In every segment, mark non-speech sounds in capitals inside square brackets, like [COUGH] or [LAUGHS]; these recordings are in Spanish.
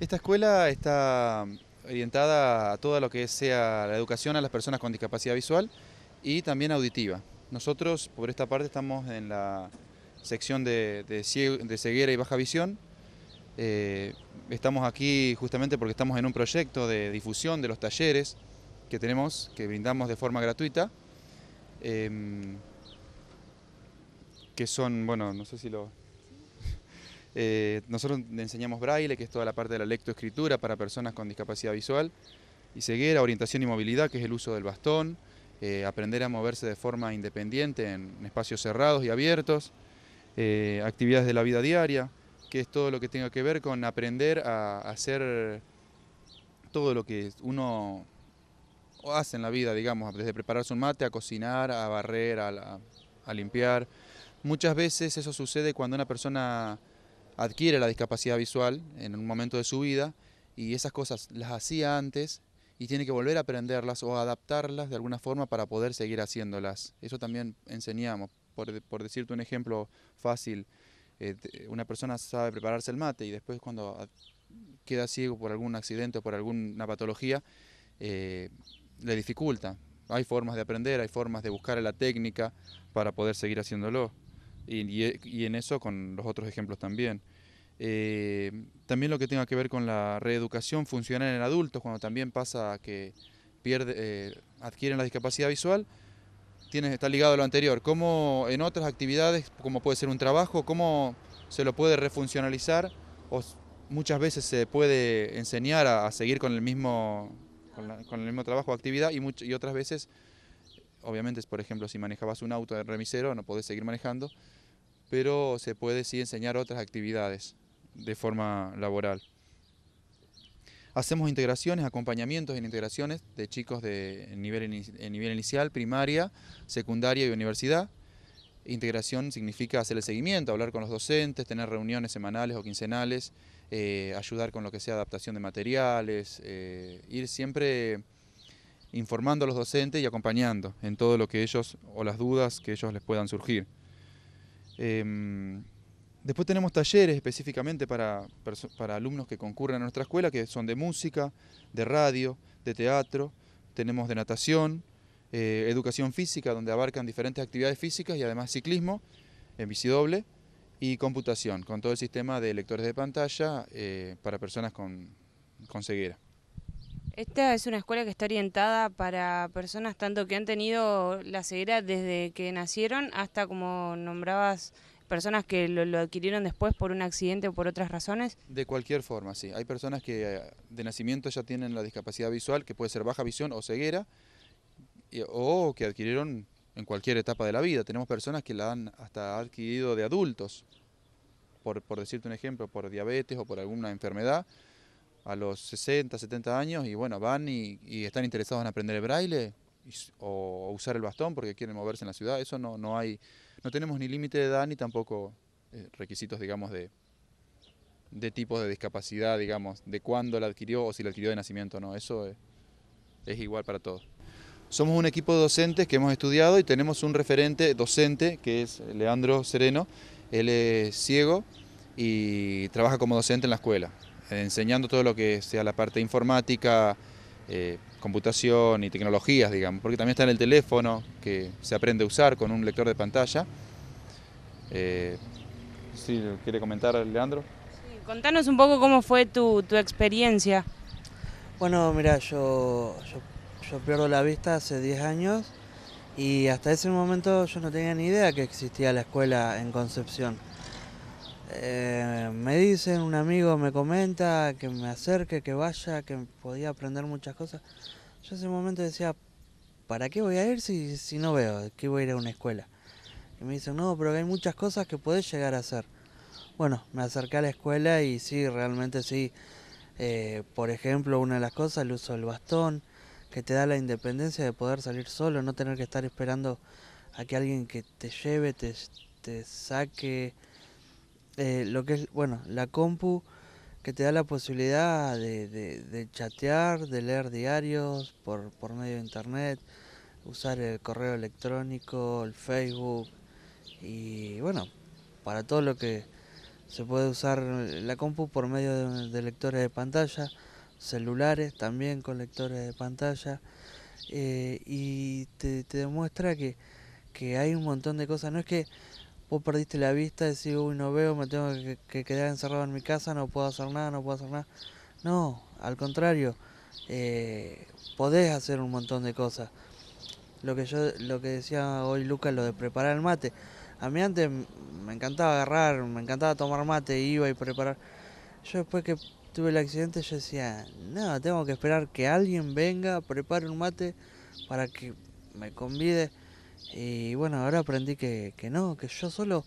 Esta escuela está mm, orientada a todo lo que sea la educación a las personas con discapacidad visual y también auditiva. Nosotros, por esta parte, estamos en la sección de, ceguera y baja visión. Eh, estamos aquí justamente porque estamos en un proyecto de difusión de los talleres que tenemos, que brindamos de forma gratuita, em, que son, bueno, no sé si lo... Eh, nosotros enseñamos braille, que es toda la parte de la lectoescritura para personas con discapacidad visual y ceguera, orientación y movilidad, que es el uso del bastón, eh, aprender a moverse de forma independiente en espacios cerrados y abiertos, eh, actividades de la vida diaria, que es todo lo que tenga que ver con aprender a hacer todo lo que uno hace en la vida, digamos, desde prepararse un mate, a cocinar, a barrer, a limpiar. Muchas veces eso sucede cuando una persona adquiere la discapacidad visual en un momento de su vida y esas cosas las hacía antes y tiene que volver a aprenderlas o adaptarlas de alguna forma para poder seguir haciéndolas. Eso también enseñamos. Por, decirte un ejemplo fácil, eh, una persona sabe prepararse el mate y después cuando queda ciego por algún accidente o por alguna patología, eh, le dificulta. Hay formas de aprender, hay formas de buscar la técnica para poder seguir haciéndolo y, en eso con los otros ejemplos también. Eh, también lo que tenga que ver con la reeducación funcional en adultos, cuando también pasa que pierde, eh, adquieren la discapacidad visual, tienes está ligado a lo anterior. ¿Cómo en otras actividades, como puede ser un trabajo, cómo se lo puede refuncionalizar o muchas veces se puede enseñar a, seguir con el mismo, con, el mismo trabajo o actividad y, y otras veces, obviamente, por ejemplo, si manejabas un auto de remisero, no podés seguir manejando pero se puede sí enseñar otras actividades de forma laboral. Hacemos integraciones, acompañamientos en integraciones de chicos de nivel, nivel inicial, primaria, secundaria y universidad. Integración significa hacer el seguimiento, hablar con los docentes, tener reuniones semanales o quincenales, eh, ayudar con lo que sea adaptación de materiales, eh, ir siempre informando a los docentes y acompañando en todo lo que ellos o las dudas que ellos les puedan surgir. Em, después tenemos talleres específicamente para, alumnos que concurren a nuestra escuela, que son de música, de radio, de teatro, tenemos de natación, eh, educación física, donde abarcan diferentes actividades físicas y además ciclismo en doble y computación, con todo el sistema de lectores de pantalla eh, para personas con, con ceguera. Esta es una escuela que está orientada para personas tanto que han tenido la ceguera desde que nacieron hasta, como nombrabas, personas que lo, adquirieron después por un accidente o por otras razones? De cualquier forma, sí. Hay personas que eh, de nacimiento ya tienen la discapacidad visual, que puede ser baja visión o ceguera, o que adquirieron en cualquier etapa de la vida. Tenemos personas que la han hasta adquirido de adultos, por decirte un ejemplo, por diabetes o por alguna enfermedad a los 60, 70 años y bueno, van y, están interesados en aprender el braille o, usar el bastón porque quieren moverse en la ciudad. Eso no, no hay, no tenemos ni límite de edad ni tampoco eh, requisitos, digamos, de, de de discapacidad, digamos, de cuándo la adquirió o si la adquirió de nacimiento o no. Eso eh, es igual para todos. Somos un equipo de docentes que hemos estudiado y tenemos un referente docente que es Leandro Sereno. Él es ciego y trabaja como docente en la escuela enseñando todo lo que sea la parte informática, eh, computación y tecnologías, digamos, porque también está en el teléfono que se aprende a usar con un lector de pantalla. Eh, ¿sí, ¿Quiere comentar, Leandro? Sí, contanos un poco cómo fue tu, experiencia. Bueno, mira, yo, yo, yo pierdo la vista hace 10 años y hasta ese momento yo no tenía ni idea que existía la escuela en Concepción. Eh, me dicen, un amigo me comenta que me acerque, que vaya, que podía aprender muchas cosas. Yo en ese momento decía, ¿para qué voy a ir si, no veo? ¿Qué voy a ir a una escuela? Y me dicen, no, pero hay muchas cosas que podés llegar a hacer. Bueno, me acerqué a la escuela y sí, realmente sí. Eh, por ejemplo, una de las cosas, el uso del bastón, que te da la independencia de poder salir solo, no tener que estar esperando a que alguien que te lleve, te, te saque, eh, lo que es, bueno, la compu que te da la posibilidad de, chatear, de leer diarios por, medio de internet, usar el correo electrónico, el Facebook y bueno, para todo lo que se puede usar la compu por medio de, lectores de pantalla, celulares también con lectores de pantalla eh, y te, te demuestra que, que hay un montón de cosas, no es que vos perdiste la vista, decís, uy, no veo, me tengo que, quedar encerrado en mi casa, no puedo hacer nada, no puedo hacer nada. No, al contrario, eh, podés hacer un montón de cosas. Lo que yo, lo que decía hoy Lucas, lo de preparar el mate. A mí antes me encantaba agarrar, me encantaba tomar mate, iba y preparar. Yo después que tuve el accidente, yo decía, no, tengo que esperar que alguien venga, prepare un mate para que me convide. Y bueno, ahora aprendí que, no, que yo solo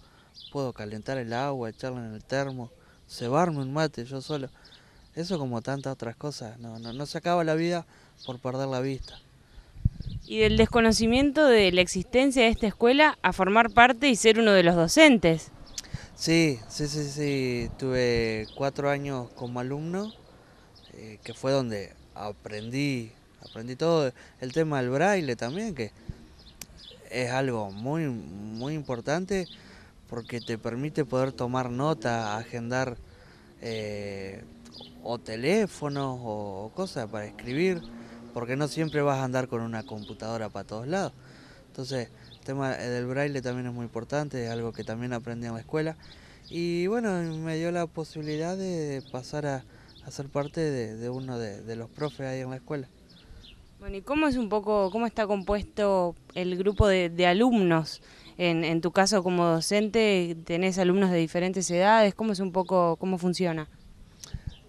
puedo calentar el agua, echarla en el termo, cebarme un mate yo solo. Eso como tantas otras cosas, no, no, no se acaba la vida por perder la vista. Y del desconocimiento de la existencia de esta escuela a formar parte y ser uno de los docentes. Sí, sí, sí, sí. Tuve cuatro años como alumno, eh, que fue donde aprendí, aprendí todo el tema del braille también, que es algo muy, muy importante porque te permite poder tomar nota, agendar eh, o teléfonos o, cosas para escribir, porque no siempre vas a andar con una computadora para todos lados. Entonces, el tema del braille también es muy importante, es algo que también aprendí en la escuela. Y bueno, me dio la posibilidad de pasar a, ser parte de, uno de los profes ahí en la escuela. Bueno, ¿y cómo es un poco, cómo está compuesto el grupo de, alumnos? En, tu caso como docente, tenés alumnos de diferentes edades, ¿cómo es un poco, cómo funciona?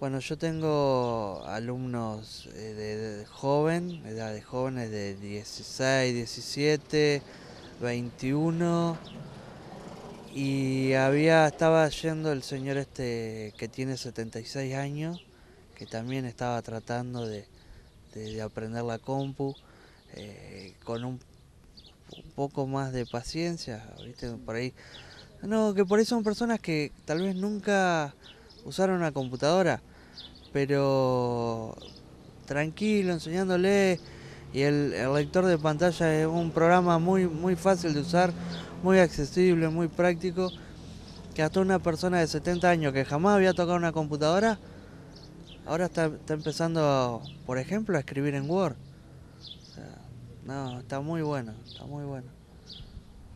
Bueno, yo tengo alumnos eh, de, edad de jóvenes de 16, 17, 21, y había estaba yendo el señor este que tiene 76 años que también estaba tratando de, este, de, aprender la compu eh, con un, poco más de paciencia, ¿viste? Por ahí. No, que por ahí son personas que tal vez nunca usaron una computadora, pero tranquilo, enseñándole. Y el, lector de pantalla es un programa muy, muy fácil de usar, muy accesible, muy práctico, que hasta una persona de 70 años que jamás había tocado una computadora, Ahora está, está empezando, por ejemplo, a escribir en Word. no, está muy bueno, está muy bueno.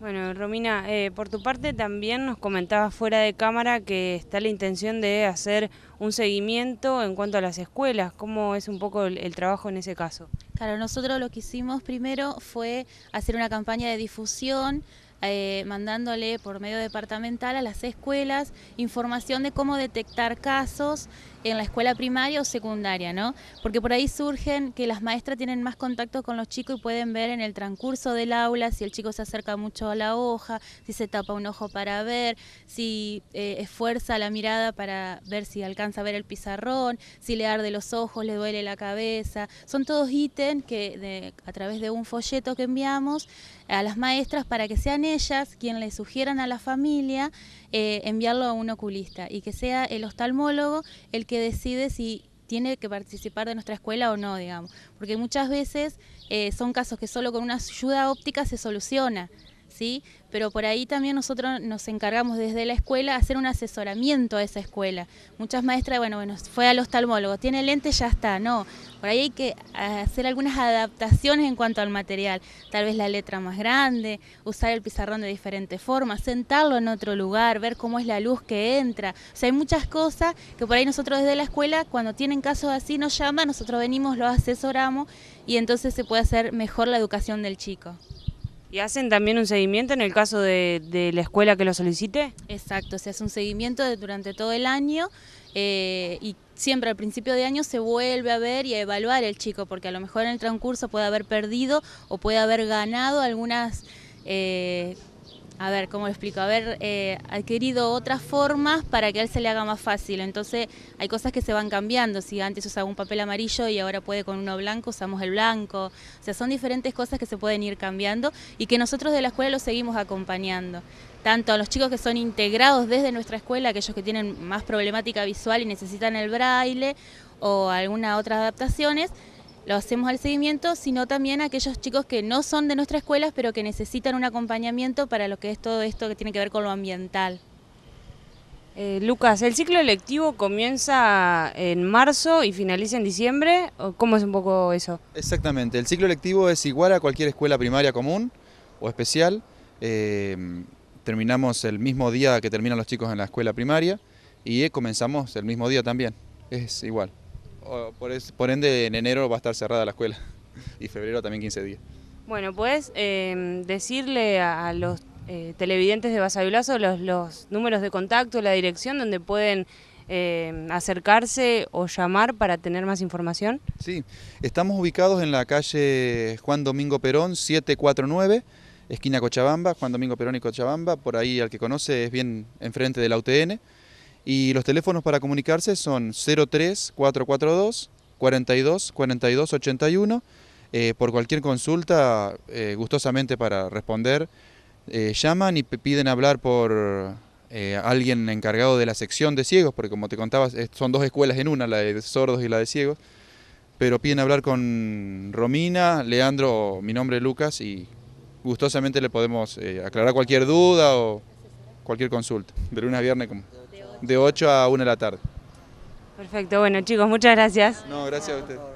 Bueno, Romina, eh, por tu parte también nos comentabas fuera de cámara que está la intención de hacer un seguimiento en cuanto a las escuelas. ¿Cómo es un poco el, trabajo en ese caso? Claro, nosotros lo que hicimos primero fue hacer una campaña de difusión. Eh, mandándole por medio departamental a las escuelas información de cómo detectar casos en la escuela primaria o secundaria, ¿no? Porque por ahí surgen que las maestras tienen más contacto con los chicos y pueden ver en el transcurso del aula si el chico se acerca mucho a la hoja, si se tapa un ojo para ver, si eh, esfuerza la mirada para ver si alcanza a ver el pizarrón, si le arde los ojos, le duele la cabeza. Son todos ítems que a través de un folleto que enviamos a las maestras para que sean ellas quienes le sugieran a la familia eh, enviarlo a un oculista y que sea el oftalmólogo el que decide si tiene que participar de nuestra escuela o no, digamos. Porque muchas veces eh, son casos que solo con una ayuda óptica se soluciona. ¿sí? Pero por ahí también nosotros nos encargamos desde la escuela hacer un asesoramiento a esa escuela. Muchas maestras, bueno, bueno, fue al oftalmólogo, tiene lente, ya está, no. Por ahí hay que hacer algunas adaptaciones en cuanto al material, tal vez la letra más grande, usar el pizarrón de diferentes formas, sentarlo en otro lugar, ver cómo es la luz que entra. O sea, hay muchas cosas que por ahí nosotros desde la escuela, cuando tienen casos así, nos llaman, nosotros venimos, los asesoramos y entonces se puede hacer mejor la educación del chico. ¿Y hacen también un seguimiento en el caso de, la escuela que lo solicite? Exacto, se hace un seguimiento durante todo el año eh, y siempre al principio de año se vuelve a ver y a evaluar el chico, porque a lo mejor en el transcurso puede haber perdido o puede haber ganado algunas... Eh, a ver, ¿cómo lo explico? Haber eh, adquirido otras formas para que a él se le haga más fácil. Entonces hay cosas que se van cambiando. Si antes usaba un papel amarillo y ahora puede con uno blanco, usamos el blanco. O sea, son diferentes cosas que se pueden ir cambiando y que nosotros de la escuela lo seguimos acompañando. Tanto a los chicos que son integrados desde nuestra escuela, aquellos que tienen más problemática visual y necesitan el braille o algunas otras adaptaciones, lo hacemos al seguimiento, sino también a aquellos chicos que no son de nuestra escuela, pero que necesitan un acompañamiento para lo que es todo esto que tiene que ver con lo ambiental. Eh, Lucas, ¿el ciclo electivo comienza en marzo y finaliza en diciembre? ¿Cómo es un poco eso? Exactamente, el ciclo electivo es igual a cualquier escuela primaria común o especial. Eh, terminamos el mismo día que terminan los chicos en la escuela primaria y eh, comenzamos el mismo día también, es igual. Oh, por, ende, en enero va a estar cerrada la escuela [LAUGHS] y febrero también 15 días. Bueno, ¿puedes em, decirle a, los eh, televidentes de Basavilazo los, los números de contacto, la dirección donde pueden em, acercarse o llamar para tener más información? Sí, estamos ubicados en la calle Juan Domingo Perón 749, esquina Cochabamba, Juan Domingo Perón y Cochabamba, por ahí al que conoce es bien enfrente de la UTN. Y los teléfonos para comunicarse son 03 442 42 42 81. por cualquier consulta, eh, gustosamente para responder, eh, llaman y piden hablar por eh, alguien encargado de la sección de ciegos, porque como te contabas, son dos escuelas en una, la de sordos y la de ciegos. Pero piden hablar con Romina, Leandro, mi nombre es Lucas, y gustosamente le podemos aclarar cualquier duda o cualquier consulta, de lunes a viernes. Como de 8 a 1 de la tarde. Perfecto, bueno chicos, muchas gracias. No, gracias a ustedes.